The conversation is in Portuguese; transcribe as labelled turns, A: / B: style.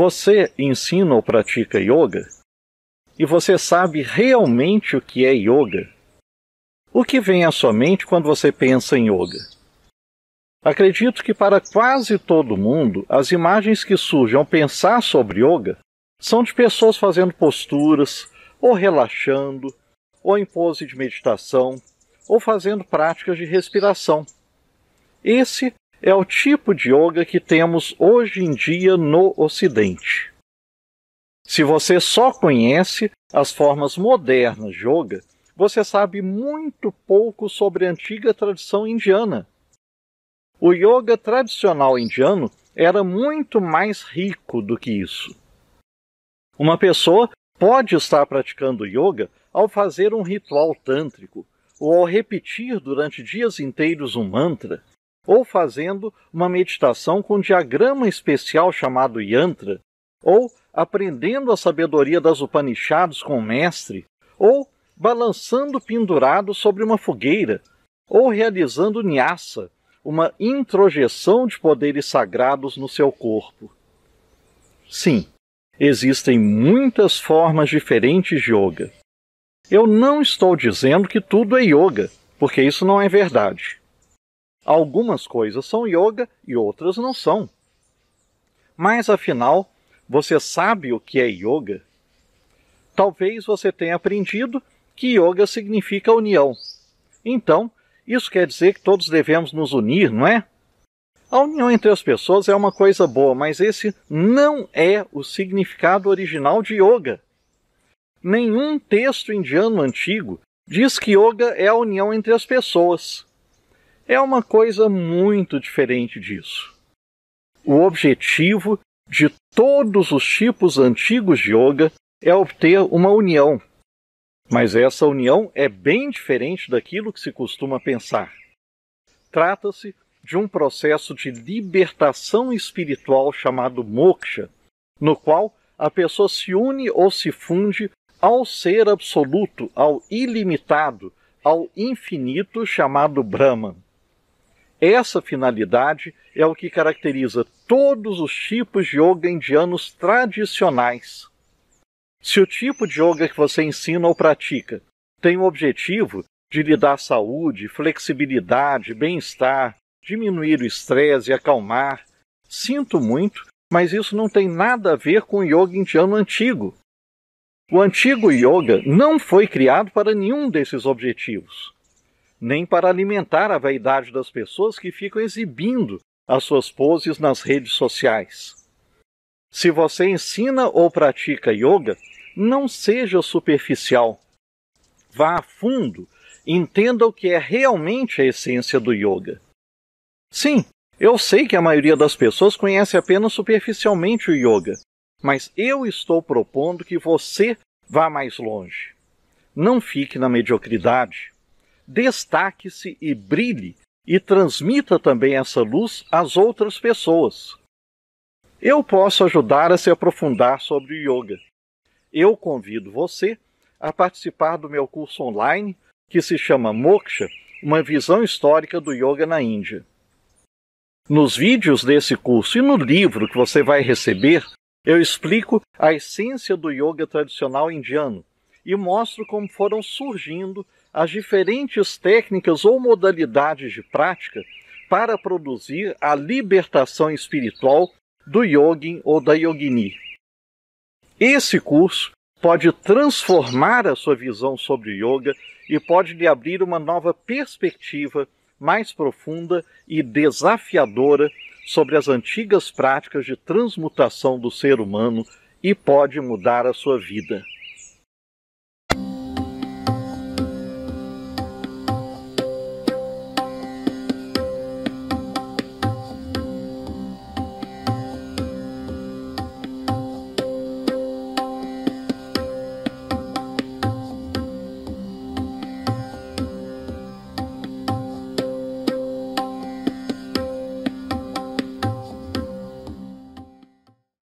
A: Você ensina ou pratica yoga? E você sabe realmente o que é yoga? O que vem à sua mente quando você pensa em yoga? Acredito que para quase todo mundo, as imagens que surgem ao pensar sobre yoga são de pessoas fazendo posturas, ou relaxando, ou em pose de meditação, ou fazendo práticas de respiração. Esse é o tipo de yoga que temos hoje em dia no Ocidente. Se você só conhece as formas modernas de yoga, você sabe muito pouco sobre a antiga tradição indiana. O yoga tradicional indiano era muito mais rico do que isso. Uma pessoa pode estar praticando yoga ao fazer um ritual tântrico ou ao repetir durante dias inteiros um mantra ou fazendo uma meditação com um diagrama especial chamado Yantra, ou aprendendo a sabedoria das Upanishads com o mestre, ou balançando pendurado sobre uma fogueira, ou realizando nyasa, uma introjeção de poderes sagrados no seu corpo. Sim, existem muitas formas diferentes de yoga. Eu não estou dizendo que tudo é yoga, porque isso não é verdade. Algumas coisas são yoga e outras não são. Mas afinal, você sabe o que é yoga? Talvez você tenha aprendido que yoga significa união. Então, isso quer dizer que todos devemos nos unir, não é? A união entre as pessoas é uma coisa boa, mas esse não é o significado original de yoga. Nenhum texto indiano antigo diz que yoga é a união entre as pessoas é uma coisa muito diferente disso. O objetivo de todos os tipos antigos de yoga é obter uma união. Mas essa união é bem diferente daquilo que se costuma pensar. Trata-se de um processo de libertação espiritual chamado moksha, no qual a pessoa se une ou se funde ao ser absoluto, ao ilimitado, ao infinito chamado Brahman. Essa finalidade é o que caracteriza todos os tipos de yoga indianos tradicionais. Se o tipo de yoga que você ensina ou pratica tem o objetivo de lhe dar saúde, flexibilidade, bem-estar, diminuir o estresse e acalmar, sinto muito, mas isso não tem nada a ver com o yoga indiano antigo. O antigo yoga não foi criado para nenhum desses objetivos nem para alimentar a vaidade das pessoas que ficam exibindo as suas poses nas redes sociais. Se você ensina ou pratica yoga, não seja superficial. Vá a fundo, entenda o que é realmente a essência do yoga. Sim, eu sei que a maioria das pessoas conhece apenas superficialmente o yoga, mas eu estou propondo que você vá mais longe. Não fique na mediocridade destaque-se e brilhe e transmita também essa luz às outras pessoas. Eu posso ajudar a se aprofundar sobre o yoga. Eu convido você a participar do meu curso online que se chama Moksha Uma Visão Histórica do Yoga na Índia. Nos vídeos desse curso e no livro que você vai receber, eu explico a essência do yoga tradicional indiano e mostro como foram surgindo as diferentes técnicas ou modalidades de prática para produzir a libertação espiritual do yogin ou da yogini. Esse curso pode transformar a sua visão sobre yoga e pode lhe abrir uma nova perspectiva mais profunda e desafiadora sobre as antigas práticas de transmutação do ser humano e pode mudar a sua vida.